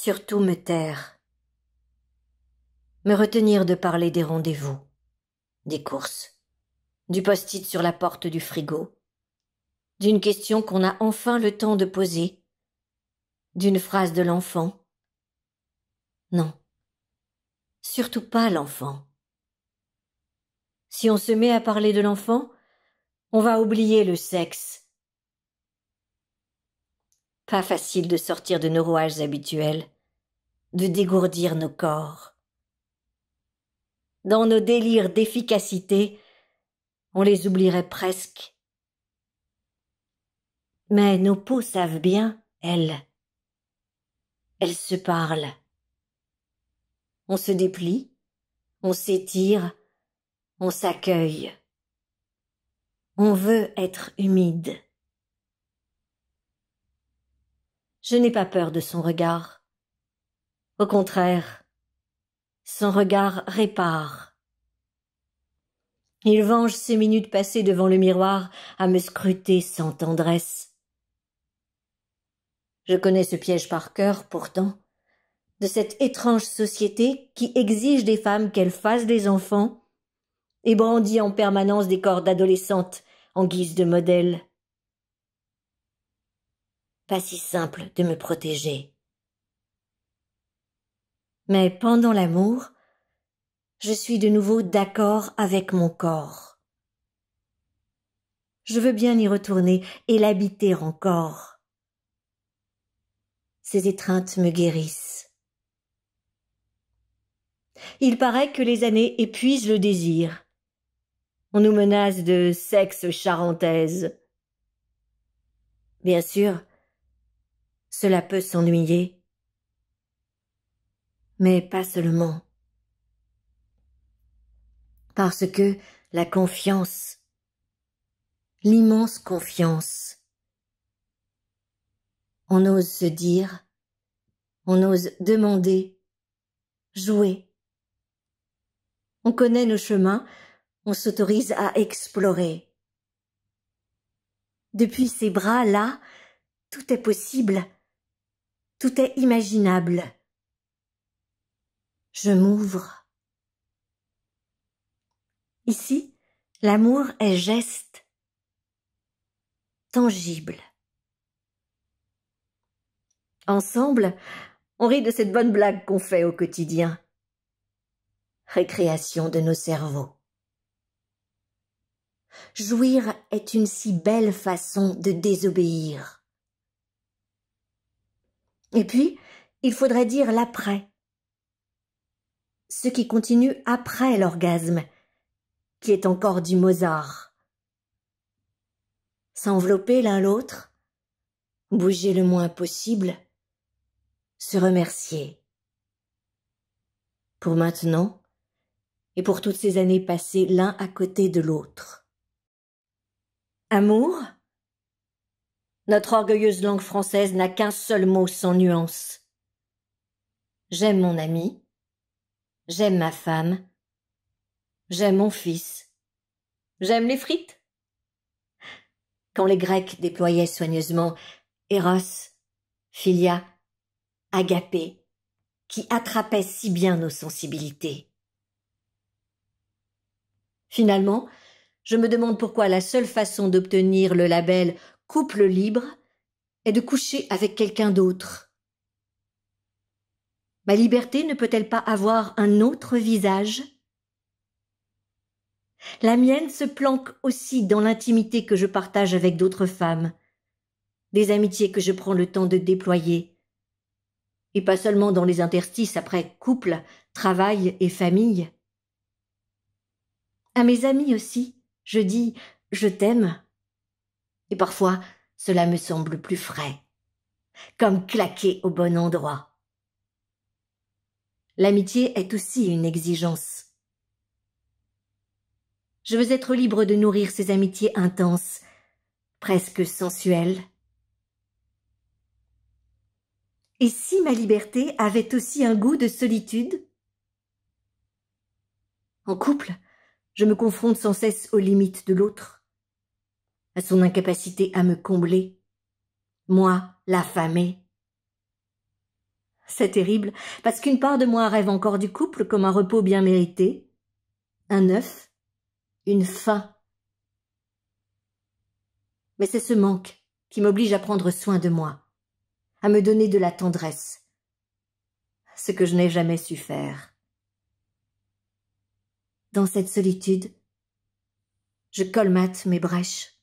surtout me taire, me retenir de parler des rendez-vous, des courses, du post-it sur la porte du frigo, d'une question qu'on a enfin le temps de poser, d'une phrase de l'enfant. Non, surtout pas l'enfant. Si on se met à parler de l'enfant, on va oublier le sexe, pas facile de sortir de nos rouages habituels, de dégourdir nos corps. Dans nos délires d'efficacité, on les oublierait presque. Mais nos peaux savent bien, elles. Elles se parlent. On se déplie, on s'étire, on s'accueille. On veut être humide. Je n'ai pas peur de son regard. Au contraire, son regard répare. Il venge ces minutes passées devant le miroir à me scruter sans tendresse. Je connais ce piège par cœur, pourtant, de cette étrange société qui exige des femmes qu'elles fassent des enfants et brandit en permanence des corps d'adolescentes en guise de modèle pas si simple de me protéger. Mais pendant l'amour, je suis de nouveau d'accord avec mon corps. Je veux bien y retourner et l'habiter encore. Ces étreintes me guérissent. Il paraît que les années épuisent le désir. On nous menace de sexe charentaise. Bien sûr, cela peut s'ennuyer. Mais pas seulement. Parce que la confiance, l'immense confiance, on ose se dire, on ose demander, jouer. On connaît nos chemins, on s'autorise à explorer. Depuis ces bras-là, tout est possible tout est imaginable. Je m'ouvre. Ici, l'amour est geste, tangible. Ensemble, on rit de cette bonne blague qu'on fait au quotidien. Récréation de nos cerveaux. Jouir est une si belle façon de désobéir. Et puis, il faudrait dire l'après. Ce qui continue après l'orgasme, qui est encore du Mozart. S'envelopper l'un l'autre, bouger le moins possible, se remercier. Pour maintenant, et pour toutes ces années passées l'un à côté de l'autre. Amour, notre orgueilleuse langue française n'a qu'un seul mot sans nuance. J'aime mon ami, j'aime ma femme, j'aime mon fils, j'aime les frites. Quand les Grecs déployaient soigneusement Eros, Philia, Agapé, qui attrapait si bien nos sensibilités. Finalement, je me demande pourquoi la seule façon d'obtenir le label couple libre, est de coucher avec quelqu'un d'autre. Ma liberté ne peut-elle pas avoir un autre visage La mienne se planque aussi dans l'intimité que je partage avec d'autres femmes, des amitiés que je prends le temps de déployer, et pas seulement dans les interstices après couple, travail et famille. À mes amis aussi, je dis je t'aime et parfois cela me semble plus frais, comme claquer au bon endroit. L'amitié est aussi une exigence. Je veux être libre de nourrir ces amitiés intenses, presque sensuelles. Et si ma liberté avait aussi un goût de solitude En couple, je me confronte sans cesse aux limites de l'autre à son incapacité à me combler. Moi, l'affamée. C'est terrible, parce qu'une part de moi rêve encore du couple comme un repos bien mérité, un œuf, une faim. Mais c'est ce manque qui m'oblige à prendre soin de moi, à me donner de la tendresse, ce que je n'ai jamais su faire. Dans cette solitude, je colmate mes brèches.